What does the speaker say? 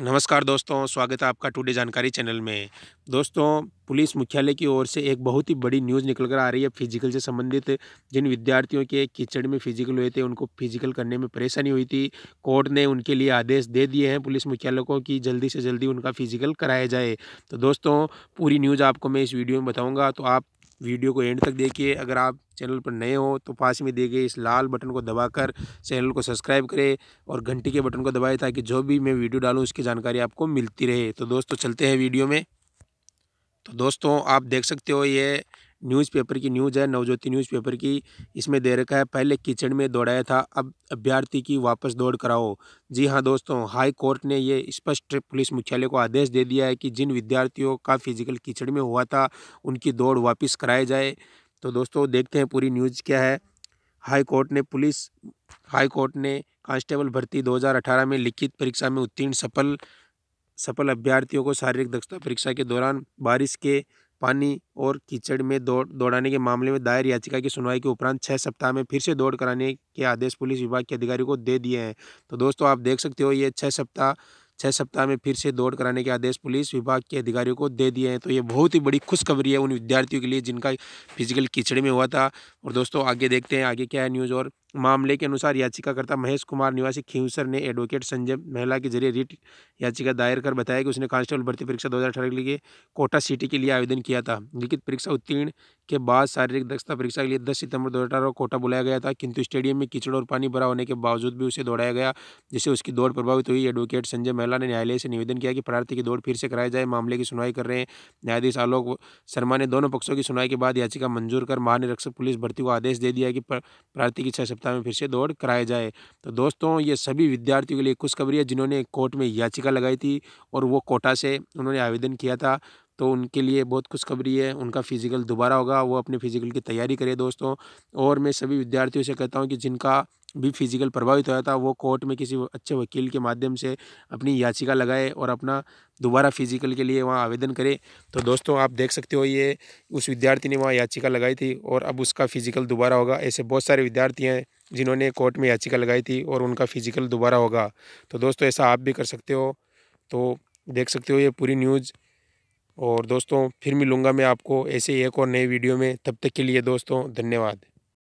नमस्कार दोस्तों स्वागत है आपका टुडे जानकारी चैनल में दोस्तों पुलिस मुख्यालय की ओर से एक बहुत ही बड़ी न्यूज़ निकल कर आ रही है फिजिकल से संबंधित जिन विद्यार्थियों के कीचड़ में फिजिकल हुए थे उनको फिजिकल करने में परेशानी हुई थी कोर्ट ने उनके लिए आदेश दे दिए हैं पुलिस मुख्यालय को कि जल्दी से जल्दी उनका फिजिकल कराया जाए तो दोस्तों पूरी न्यूज़ आपको मैं इस वीडियो में बताऊँगा तो आप वीडियो को एंड तक देखिए अगर आप चैनल पर नए हो तो पास में दिए गए इस लाल बटन को दबाकर चैनल को सब्सक्राइब करें और घंटी के बटन को दबाएं ताकि जो भी मैं वीडियो डालूँ उसकी जानकारी आपको मिलती रहे तो दोस्तों चलते हैं वीडियो में तो दोस्तों आप देख सकते हो ये न्यूज़पेपर की न्यूज़ है नवज्योति न्यूज़पेपर की इसमें दे रखा है पहले कीचड़ में दौड़ाया था अब अभ्यर्थी की वापस दौड़ कराओ जी हाँ दोस्तों हाई कोर्ट ने ये स्पष्ट पुलिस मुख्यालय को आदेश दे दिया है कि जिन विद्यार्थियों का फिजिकल कीचड़ में हुआ था उनकी दौड़ वापस कराई जाए तो दोस्तों देखते हैं पूरी न्यूज़ क्या है हाई कोर्ट ने पुलिस हाई कोर्ट ने कांस्टेबल भर्ती 2018 में लिखित परीक्षा में उत्तीर्ण सफल सफल अभ्यर्थियों को शारीरिक दक्षता परीक्षा के दौरान बारिश के पानी और कीचड़ में दौड़ दौड़ाने के मामले में दायर याचिका की सुनवाई के उपरांत छः सप्ताह में फिर से दौड़ कराने के आदेश पुलिस विभाग के अधिकारी को दे दिए हैं तो दोस्तों आप देख सकते हो ये छः सप्ताह छः सप्ताह में फिर से दौड़ कराने के आदेश पुलिस विभाग के अधिकारियों को दे दिए हैं तो ये बहुत ही बड़ी खुशखबरी है उन विद्यार्थियों के लिए जिनका फिजिकल कीचड़ में हुआ था और दोस्तों आगे देखते हैं आगे क्या है न्यूज़ और मामले के अनुसार याचिकाकर्ता महेश कुमार निवासी खींवसर ने एडवोकेट संजय महिला के जरिए रिट याचिका दायर कर बताया कि उसने कांस्टेबल भर्ती परीक्षा दो के लिए कोटा सिटी के लिए आवेदन किया था लिखित परीक्षा उत्तीर्ण के बाद शारीरिक दक्षता परीक्षा के लिए दस सितंबर दो को कोटा बुलाया गया था किंतु स्टेडियम में कीचड़ और पानी भरा होने के बावजूद भी उसे दौड़ाया गया जिससे उसकी दौड़ प्रभावित हुई एडवोकेट संजय महिला ने न्यायालय से निवेदन किया कि प्रार्थी की दौड़ फिर से कराई जाए मामले की सुनवाई कर रहे हैं न्यायाधीश आलोक शर्मा ने दोनों पक्षों की सुनवाई के बाद याचिका मंजूर कर महानिरीक्षक पुलिस भर्ती को आदेश दे दिया कि प्रार्थी की छह सप्ताह में फिर से दौड़ कराया जाए तो दोस्तों ये सभी विद्यार्थियों के लिए खुशखबरी है जिन्होंने कोर्ट में याचिका टीका लगाई थी और वो कोटा से उन्होंने आवेदन किया था तो उनके लिए बहुत खुशखबरी है उनका फिज़िकल दोबारा होगा वो अपने फिज़िकल की तैयारी करे दोस्तों और मैं सभी विद्यार्थियों से कहता हूँ कि जिनका भी फिज़िकल प्रभावित होया था वो कोर्ट में किसी अच्छे वकील के माध्यम से अपनी याचिका लगाए और अपना दोबारा फिज़िकल के लिए वहाँ आवेदन करे तो दोस्तों आप देख सकते हो ये उस विद्यार्थी ने वहाँ याचिका लगाई थी और अब उसका फिज़िकल दोबारा होगा ऐसे बहुत सारे विद्यार्थी हैं जिन्होंने कोर्ट में याचिका लगाई थी और उनका फिजिकल दोबारा होगा तो दोस्तों ऐसा आप भी कर सकते हो तो देख सकते हो ये पूरी न्यूज़ और दोस्तों फिर मिलूँगा मैं आपको ऐसे एक और नए वीडियो में तब तक के लिए दोस्तों धन्यवाद